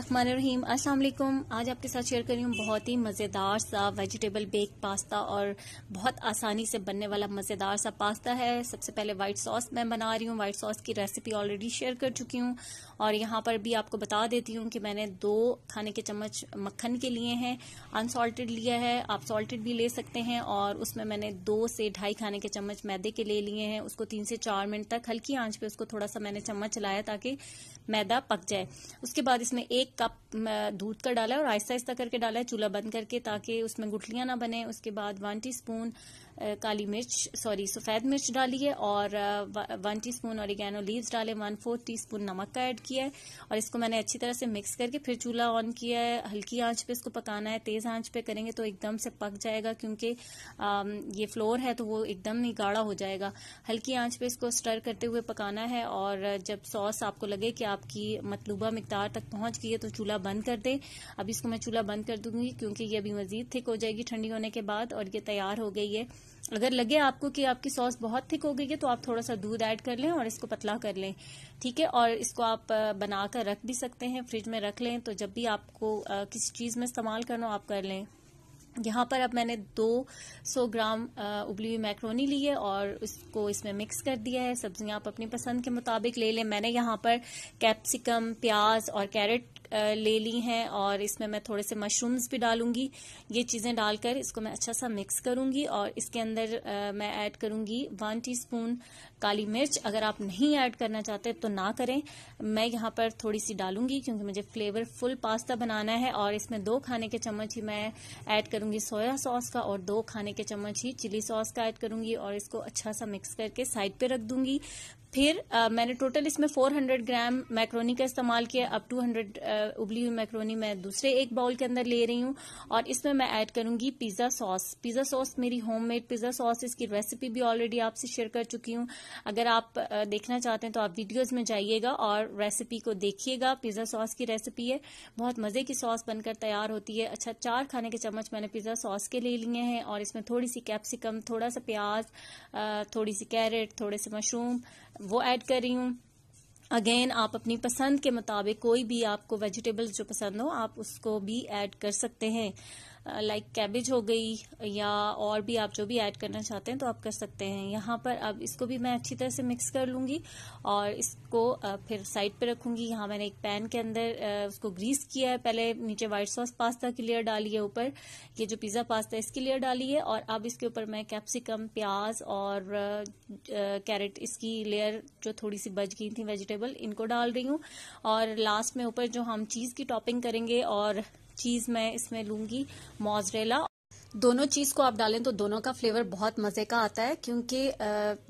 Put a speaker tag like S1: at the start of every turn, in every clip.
S1: रहीम अस्सलाम वालेकुम आज आपके साथ शेयर कर रही हूँ बहुत ही मज़ेदार सा वेजिटेबल बेक पास्ता और बहुत आसानी से बनने वाला मज़ेदार सा पास्ता है सबसे पहले वाइट सॉस मैं बना रही हूँ वाइट सॉस की रेसिपी ऑलरेडी शेयर कर चुकी हूँ और यहाँ पर भी आपको बता देती हूँ कि मैंने दो खाने के चम्मच मक्खन के लिए हैं अनसॉल्टेड लिया है आप सॉल्टेड भी ले सकते हैं और उसमें मैंने दो से ढाई खाने के चम्मच मैदे के ले लिए हैं उसको तीन से चार मिनट तक हल्की आँच पर उसको थोड़ा सा मैंने चम्मच चलाया ताकि मैदा पक जाए उसके बाद इसमें एक एक कप दूध का डाला है और आहिस्ता आहिस्ता करके डाला है चूल्हा बंद करके ताकि उसमें गुठलियां ना बने उसके बाद वन टी स्पून काली मिर्च सॉरी सफ़ेद मिर्च डाली है और one teaspoon oregano leaves डाले वन फोर्थ टी स्पून नमक का ऐड किया है और इसको मैंने अच्छी तरह से मिक्स करके फिर चूल्हा ऑन किया है हल्की आंच पे इसको पकाना है तेज़ आंच पे करेंगे तो एकदम से पक जाएगा क्योंकि ये फ्लोर है तो वो एकदम नहीं गाढ़ा हो जाएगा हल्की आंच पे इसको स्टर करते हुए पकाना है और जब सॉस आपको लगे कि आपकी मतलूबा मकदार तक पहुँच गई है तो चूल्हा बंद कर दें अभी इसको मैं चूल्हा बंद कर दूंगी क्योंकि ये अभी मज़ीद थिक हो जाएगी ठंडी होने के बाद और ये तैयार हो गई है अगर लगे आपको कि आपकी सॉस बहुत थिक हो गई है तो आप थोड़ा सा दूध ऐड कर लें और इसको पतला कर लें ठीक है और इसको आप बनाकर रख भी सकते हैं फ्रिज में रख लें तो जब भी आपको किसी चीज़ में इस्तेमाल करना हो आप कर लें यहाँ पर अब मैंने 200 ग्राम उबली हुई मैक्रोनी ली है और इसको इसमें मिक्स कर दिया है सब्जियां आप अपनी पसंद के मुताबिक ले लें मैंने यहाँ पर कैप्सिकम प्याज और कैरेट ले ली हैं और इसमें मैं थोड़े से मशरूम्स भी डालूंगी ये चीज़ें डालकर इसको मैं अच्छा सा मिक्स करूंगी और इसके अंदर मैं ऐड करूंगी वन टीस्पून काली मिर्च अगर आप नहीं ऐड करना चाहते तो ना करें मैं यहाँ पर थोड़ी सी डालूंगी क्योंकि मुझे फ्लेवरफुल पास्ता बनाना है और इसमें दो खाने के चम्मच ही मैं ऐड करूंगी सोया सॉस का और दो खाने के चम्मच ही चिली सॉस का ऐड करूंगी और इसको अच्छा सा मिक्स करके साइड पे रख दूंगी फिर आ, मैंने टोटल इसमें 400 ग्राम मैक्रोनी का इस्तेमाल किया अब 200 हंड्रेड उबली हुई मैक्रोनी मैं दूसरे एक बाउल के अंदर ले रही हूँ और इसमें मैं ऐड करूंगी पिज़्ज़ा सॉस पिज़्ज़ा सॉस मेरी होममेड पिज़्ज़ा सॉस इसकी रेसिपी भी ऑलरेडी आपसे शेयर कर चुकी हूँ अगर आप आ, देखना चाहते हैं तो आप वीडियोज़ में जाइएगा और रेसिपी को देखिएगा पिज़्ज़ा सॉस की रेसिपी है बहुत मज़े की सॉस बनकर तैयार होती है अच्छा चार खाने के चम्मच मैंने पिज़्ज़ा सॉस के ले लिए हैं और इसमें थोड़ी सी कैप्सिकम थोड़ा सा प्याज थोड़ी सी कैरेट थोड़े से मशरूम वो ऐड कर रही हूँ अगेन आप अपनी पसंद के मुताबिक कोई भी आपको वेजिटेबल्स जो पसंद हो आप उसको भी ऐड कर सकते हैं लाइक कैबेज हो गई या और भी आप जो भी ऐड करना चाहते हैं तो आप कर सकते हैं यहाँ पर अब इसको भी मैं अच्छी तरह से मिक्स कर लूँगी और इसको फिर साइड पे रखूँगी यहाँ मैंने एक पैन के अंदर उसको ग्रीस किया है पहले नीचे व्हाइट सॉस पास्ता की लेयर डाली है ऊपर ये जो पिज़्ज़ा पास्ता है इसकी लेयर डाली है और अब इसके ऊपर मैं कैप्सिकम प्याज और कैरेट इसकी लेयर जो थोड़ी सी बच गई थी वेजिटेबल इनको डाल रही हूँ और लास्ट में ऊपर जो हम चीज़ की टॉपिंग करेंगे और चीज़ मैं इसमें लूंगी मोजरेला दोनों चीज़ को आप डालें तो दोनों का फ्लेवर बहुत मज़े का आता है क्योंकि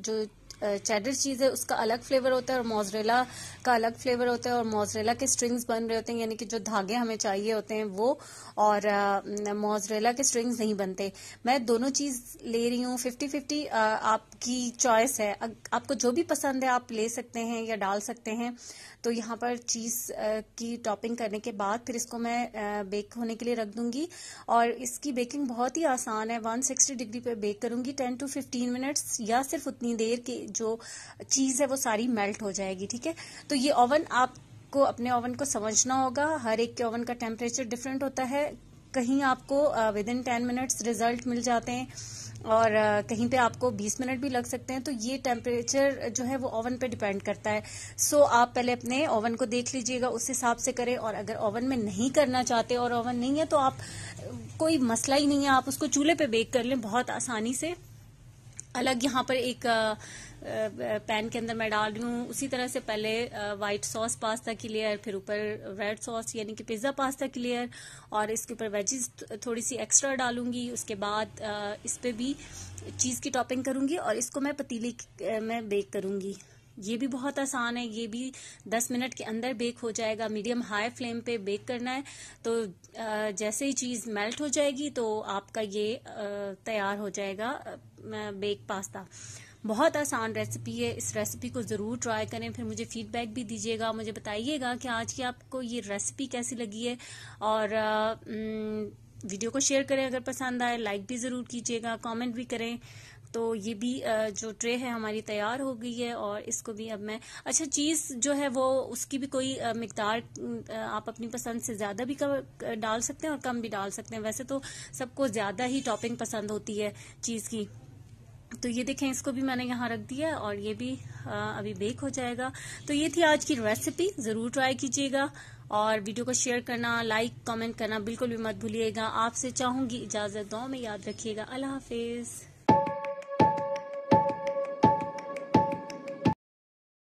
S1: जो चेडर चीज़ है उसका अलग फ्लेवर होता है और मोजरेला का अलग फ्लेवर होता है और मोजरेला के स्ट्रिंग्स बन रहे होते हैं यानी कि जो धागे हमें चाहिए होते हैं वो और मोजरेला के स्ट्रिंग्स नहीं बनते मैं दोनों चीज़ ले रही हूँ फिफ्टी फिफ्टी आपकी चॉइस है आपको जो भी पसंद है आप ले सकते हैं या डाल सकते हैं तो यहाँ पर चीज़ की टॉपिंग करने के बाद फिर इसको मैं बेक होने के लिए रख दूंगी और इसकी बेकिंग बहुत ही आसान है 160 डिग्री पर बेक करूंगी 10 टू 15 मिनट्स या सिर्फ उतनी देर की जो चीज़ है वो सारी मेल्ट हो जाएगी ठीक है तो ये ओवन आपको अपने ओवन को समझना होगा हर एक के ओवन का टेम्परेचर डिफरेंट होता है कहीं आपको within ten minutes result मिल जाते हैं और कहीं पे आपको 20 मिनट भी लग सकते हैं तो ये टेम्परेचर जो है वो ओवन पे डिपेंड करता है सो so, आप पहले अपने ओवन को देख लीजिएगा उस हिसाब से करें और अगर ओवन में नहीं करना चाहते और ओवन नहीं है तो आप कोई मसला ही नहीं है आप उसको चूल्हे पे बेक कर लें बहुत आसानी से अलग यहाँ पर एक पैन के अंदर मैं डाल रही हूँ उसी तरह से पहले वाइट सॉस पास्ता की लेयर फिर ऊपर रेड सॉस यानी कि पिज़्ज़ा पास्ता की लेयर और इसके ऊपर वेजिस थोड़ी सी एक्स्ट्रा डालूंगी उसके बाद इस पर भी चीज़ की टॉपिंग करूंगी और इसको मैं पतीली में बेक करूंगी ये भी बहुत आसान है ये भी 10 मिनट के अंदर बेक हो जाएगा मीडियम हाई फ्लेम पे बेक करना है तो जैसे ही चीज़ मेल्ट हो जाएगी तो आपका ये तैयार हो जाएगा बेक पास्ता बहुत आसान रेसिपी है इस रेसिपी को ज़रूर ट्राई करें फिर मुझे फीडबैक भी दीजिएगा मुझे बताइएगा कि आज की आपको ये रेसिपी कैसी लगी है और वीडियो को शेयर करें अगर पसंद आए लाइक भी ज़रूर कीजिएगा कमेंट भी करें तो ये भी जो ट्रे है हमारी तैयार हो गई है और इसको भी अब मैं अच्छा चीज़ जो है वो उसकी भी कोई मकदार आप अपनी पसंद से ज़्यादा भी कर, डाल सकते हैं और कम भी डाल सकते हैं वैसे तो सबको ज़्यादा ही टॉपिंग पसंद होती है चीज़ की तो ये देखें इसको भी मैंने यहाँ रख दिया और ये भी अभी बेक हो जाएगा तो ये थी आज की रेसिपी ज़रूर ट्राई कीजिएगा और वीडियो को शेयर करना लाइक कमेंट करना बिल्कुल भी मत भूलिएगा आपसे चाहूंगी इजाज़त दो में याद रखिएगा अल्लाह हाफिज़